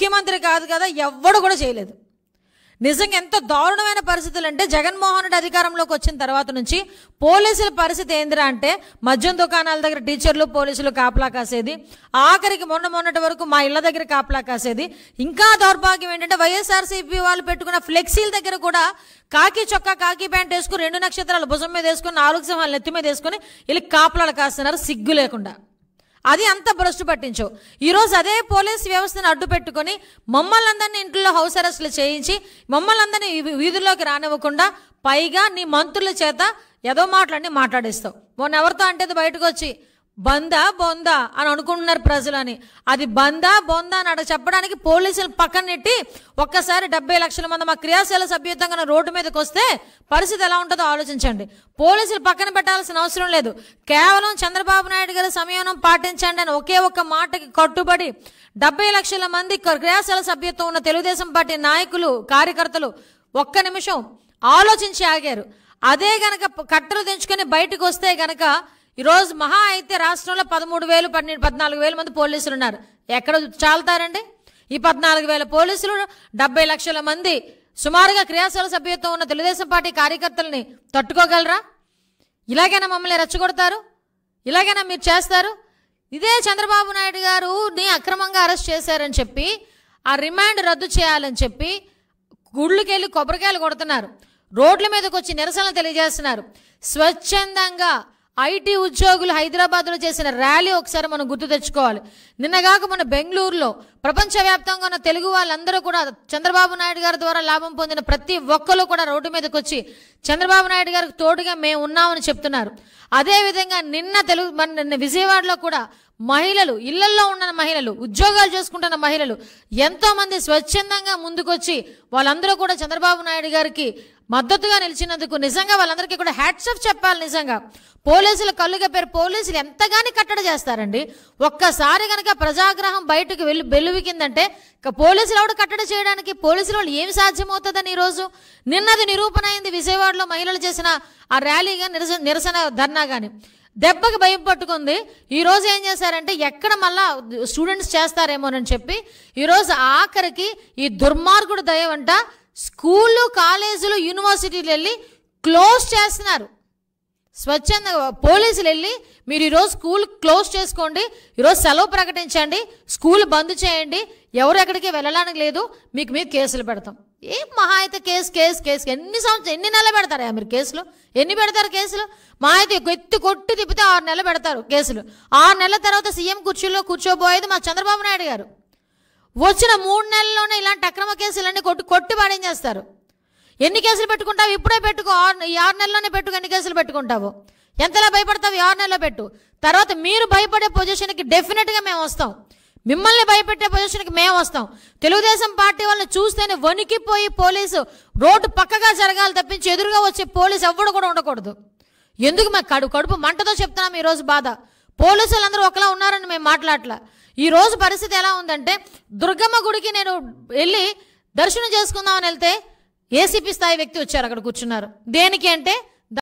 ముఖ్యమంత్రి కాదు కదా ఎవ్వడు కూడా చేయలేదు నిజంగా ఎంత దారుణమైన పరిస్థితులు అంటే జగన్మోహన్ రెడ్డి అధికారంలోకి వచ్చిన తర్వాత నుంచి పోలీసుల పరిస్థితి ఏందిరా అంటే మద్యం దుకాణాల దగ్గర టీచర్లు పోలీసులు కాపలా కాసేది ఆఖరికి మొన్న మొన్నటి వరకు మా ఇళ్ళ దగ్గర కాపలా కాసేది ఇంకా దౌర్భాగ్యం ఏంటంటే వైఎస్ఆర్సీపీ వాళ్ళు పెట్టుకున్న ఫ్లెక్సీల దగ్గర కూడా కాకి చొక్కా కాకి ప్యాంట్ వేసుకుని రెండు నక్షత్రాలు భుజం మీద వేసుకుని నాలుగు సింహాలు నెత్తి మీద వేసుకుని వీళ్ళు కాపలాలు కాస్తున్నారు సిగ్గు లేకుండా అది అంత భ్రష్టు పట్టించు ఈరోజు అదే పోలీస్ వ్యవస్థను అడ్డు పెట్టుకొని మమ్మల్ని ఇంట్లో హౌస్ అరెస్టులు చేయించి మమ్మల్ని అందరినీ వీధుల్లోకి రానివ్వకుండా పైగా నీ మంత్రుల చేత ఏదో మాటలన్నీ మాట్లాడిస్తావు మొన్న ఎవరితో అంటే బయటకు వచ్చి బందా బొందా అని అనుకుంటున్నారు ప్రజలని అది బందా బొందా అని అక్కడ చెప్పడానికి పోలీసులు పక్కన నెట్టి ఒక్కసారి డెబ్బై లక్షల మంది మా క్రియాశీల సభ్యతంగా రోడ్డు మీదకి వస్తే పరిస్థితి ఎలా ఉంటుందో ఆలోచించండి పోలీసులు పక్కన పెట్టాల్సిన అవసరం లేదు కేవలం చంద్రబాబు నాయుడు గారి సంయమనం పాటించండి అని ఒకే ఒక్క మాటకి కట్టుబడి డెబ్బై లక్షల మంది క్రియాశీల సభ్యత్వం ఉన్న తెలుగుదేశం పార్టీ నాయకులు కార్యకర్తలు ఒక్క నిమిషం ఆలోచించి ఆగారు అదే గనక కట్టలు తెంచుకొని బయటకు వస్తే గనక ఈరోజు మహా అయితే రాష్ట్రంలో పదమూడు వేలు పన్నెండు పద్నాలుగు వేల మంది పోలీసులు ఉన్నారు ఎక్కడ చాలుతారండి ఈ పద్నాలుగు వేల పోలీసులు డెబ్బై లక్షల మంది సుమారుగా క్రియాశీల సభ్యత్వం ఉన్న తెలుగుదేశం పార్టీ కార్యకర్తలని తట్టుకోగలరా ఇలాగైనా మమ్మల్ని రెచ్చగొడతారు ఇలాగైనా మీరు చేస్తారు ఇదే చంద్రబాబు నాయుడు గారు నీ అక్రమంగా అరెస్ట్ చేశారని చెప్పి ఆ రిమాండ్ రద్దు చేయాలని చెప్పి గుళ్ళకెళ్ళి కొబ్బరికాయలు కొడుతున్నారు రోడ్ల మీదకి వచ్చి నిరసనలు తెలియజేస్తున్నారు స్వచ్ఛందంగా ఐటీ ఉద్యోగులు హైదరాబాద్లో చేసిన ర్యాలీ ఒకసారి మనం గుర్తు తెచ్చుకోవాలి నిన్నగాక మన బెంగళూరులో ప్రపంచవ్యాప్తంగా ఉన్న తెలుగు వాళ్ళందరూ కూడా చంద్రబాబు నాయుడు గారి ద్వారా లాభం పొందిన ప్రతి ఒక్కరు కూడా రోడ్డు మీదకి వచ్చి చంద్రబాబు నాయుడు గారికి తోడుగా మేము ఉన్నామని చెప్తున్నారు అదేవిధంగా నిన్న తెలుగు మన విజయవాడలో కూడా మహిళలు ఇళ్లలో ఉన్న మహిళలు ఉద్యోగాలు చేసుకుంటున్న మహిళలు ఎంతోమంది స్వచ్ఛందంగా ముందుకొచ్చి వాళ్ళందరూ కూడా చంద్రబాబు నాయుడు గారికి మద్దతుగా నిలిచినందుకు నిజంగా వాళ్ళందరికీ కూడా హ్యాట్స్ ఆఫ్ చెప్పాలి నిజంగా పోలీసులు కళ్ళు కప్పారు పోలీసులు ఎంతగాని కట్టడి చేస్తారండి ఒక్కసారి కనుక ప్రజాగ్రహం బయటకు వెళ్ళి బెలువికిందంటే పోలీసులు ఎవడు కట్టడి చేయడానికి పోలీసుల వాళ్ళు ఏం సాధ్యమవుతుందని ఈరోజు నిన్నది నిరూపణ అయింది విజయవాడలో మహిళలు చేసిన ఆ ర్యాలీగా నిరసన నిరసన ధర్నా కానీ దెబ్బకి భయం పట్టుకుంది ఈరోజు ఏం చేశారంటే ఎక్కడ మళ్ళా స్టూడెంట్స్ చేస్తారేమోనని చెప్పి ఈరోజు ఆఖరికి ఈ దుర్మార్గుడు దయవంట స్కూళ్ళు కాలేజీలు యూనివర్సిటీలు వెళ్ళి క్లోజ్ చేస్తున్నారు స్వచ్ఛంద పోలీసులు వెళ్ళి మీరు ఈరోజు స్కూల్ క్లోజ్ చేసుకోండి ఈరోజు సెలవు ప్రకటించండి స్కూల్ బంద్ చేయండి ఎవరు ఎక్కడికి వెళ్ళడానికి లేదు మీకు మీరు కేసులు పెడతాం ఏం మహా అయితే కేసు కేసు కేసు ఎన్ని సంవత్సరం ఎన్ని నెలలు పెడతారా మీరు కేసులు ఎన్ని పెడతారు కేసులు మా అయితే ఎత్తి కొట్టి తిప్పితే ఆరు నెలలు పెడతారు కేసులు ఆరు నెలల తర్వాత సీఎం కుర్చీలో కూర్చోబోయేది మా చంద్రబాబు నాయుడు గారు వచ్చిన మూడు నెలల్లోనే ఇలాంటి అక్రమ కేసులన్నీ కొట్టు కొట్టి పాడేం చేస్తారు ఎన్ని కేసులు పెట్టుకుంటావు ఇప్పుడే పెట్టుకో ఆరు ఈ ఆరు నెలల్లోనే పెట్టుకు ఎన్ని కేసులు పెట్టుకుంటావు ఎంతలా భయపడతావు ఆరు నెలలో పెట్టు తర్వాత మీరు భయపడే పొజిషన్కి డెఫినెట్గా మేము వస్తాం మిమ్మల్ని భయపెట్టే పొజిషన్కి మేము వస్తాం తెలుగుదేశం పార్టీ వాళ్ళని చూస్తేనే వణికిపోయి పోలీసు రోడ్డు పక్కగా జరగాలి తప్పించి ఎదురుగా వచ్చే పోలీసు ఎవ్వడు కూడా ఉండకూడదు ఎందుకు మా కడు కడుపు మంటతో చెప్తున్నాం ఈరోజు బాధ పోలీసులు అందరూ ఒకలా ఉన్నారని మేము మాట్లాడలే ఈరోజు పరిస్థితి ఎలా ఉందంటే దుర్గమ్మ గుడికి నేను వెళ్ళి దర్శనం చేసుకుందామని వెళ్తే ఏసీపీ స్థాయి వ్యక్తి వచ్చారు అక్కడ కూర్చున్నారు దేనికి అంటే